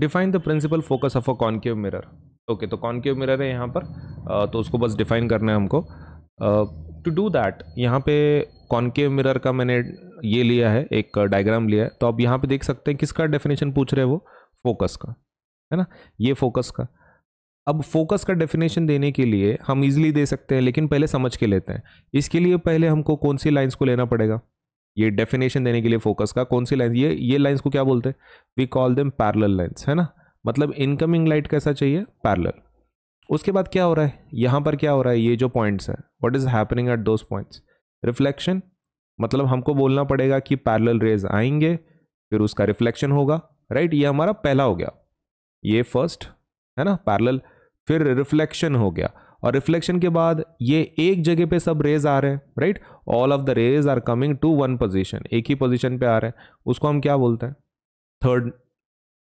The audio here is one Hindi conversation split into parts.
define the principal focus of a concave mirror okay तो कॉन्केव मिरर है यहाँ पर तो उसको बस डिफाइन करना है हमको टू डू दैट यहाँ पे कॉन्केव मिरर का मैंने ये लिया है एक डायग्राम लिया है तो आप यहाँ पे देख सकते हैं किसका डेफिनेशन पूछ रहे हैं वो फोकस का है ना ये फोकस का अब फोकस का डेफिनेशन देने के लिए हम इजीली दे सकते हैं लेकिन पहले समझ के लेते हैं इसके लिए पहले हमको कौन सी लाइंस को लेना पड़ेगा ये डेफिनेशन देने के लिए फोकस का कौन सी लाइन ये ये लाइन्स को क्या बोलते हैं we call them parallel lines है ना मतलब इनकमिंग लाइट कैसा चाहिए पैरल उसके बाद क्या हो रहा है यहाँ पर क्या हो रहा है ये जो पॉइंट्स हैं what is happening at those points reflection मतलब हमको बोलना पड़ेगा कि पैरल रेज आएंगे फिर उसका रिफ्लेक्शन होगा राइट ये हमारा पहला हो गया ये फर्स्ट है ना पैरल फिर रिफ्लेक्शन हो गया और रिफ्लेक्शन के बाद ये एक जगह पे सब रेज आ रहे हैं right all of the rays are coming to one position एक ही पोजीशन पे आ रहे हैं उसको हम क्या बोलते हैं थर्ड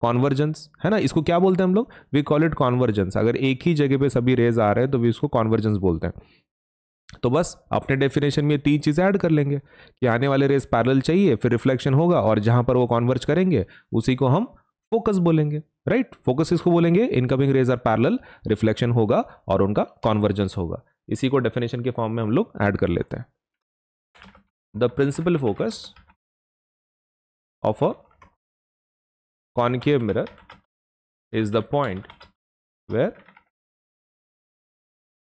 कॉन्वर्जेंस है ना इसको क्या बोलते हैं हम लोग वी कॉल इट कॉन्वर्जेंस अगर एक ही जगह पे सभी रेज आ रहे हैं तो भी इसको कॉन्वर्जेंस बोलते हैं तो बस अपने डेफिनेशन में तीन चीज़ें ऐड कर लेंगे कि आने वाले रेज पैरल चाहिए फिर रिफ्लेक्शन होगा और जहाँ पर वो कॉन्वर्ज करेंगे उसी को हम फोकस बोलेंगे राइट फोकस इसको बोलेंगे incoming rays are parallel reflection होगा और उनका कॉन्वर्जेंस होगा इसी को डेफिनेशन के फॉर्म में हम लोग ऐड कर लेते हैं the principal focus of a concave mirror is the point where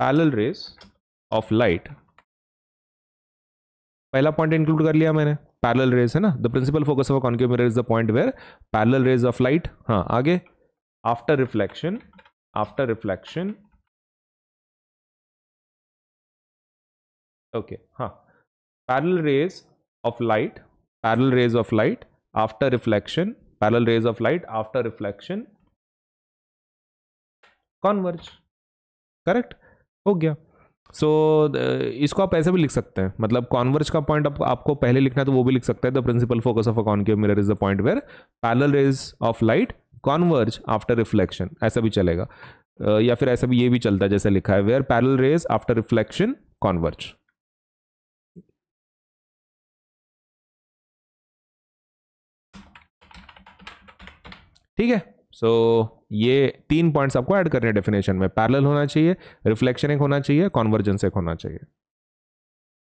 parallel rays of light पहला पॉइंट इंक्लूड कर लिया मैंने पैरल रेज है ना the principal focus of a mirror is the point where parallel rays of light हाँ आगे after reflection after reflection okay हाँ parallel rays of light parallel rays of light after reflection parallel rays of light after reflection converge correct हो गया सो so, uh, इसको आप ऐसे भी लिख सकते हैं मतलब कॉन्वर्ज का पॉइंट आप, आपको पहले लिखना है तो वो भी लिख सकते हैं the principal focus of a concave mirror is the point where parallel rays of light converge after reflection ऐसा भी चलेगा uh, या फिर ऐसा भी ये भी चलता है जैसे लिखा है where parallel rays after reflection converge ठीक है सो so, ये तीन पॉइंट्स आपको ऐड करने डेफिनेशन में पैरेलल होना चाहिए रिफ्लेक्शन एक होना चाहिए कॉन्वर्जेंस एक होना चाहिए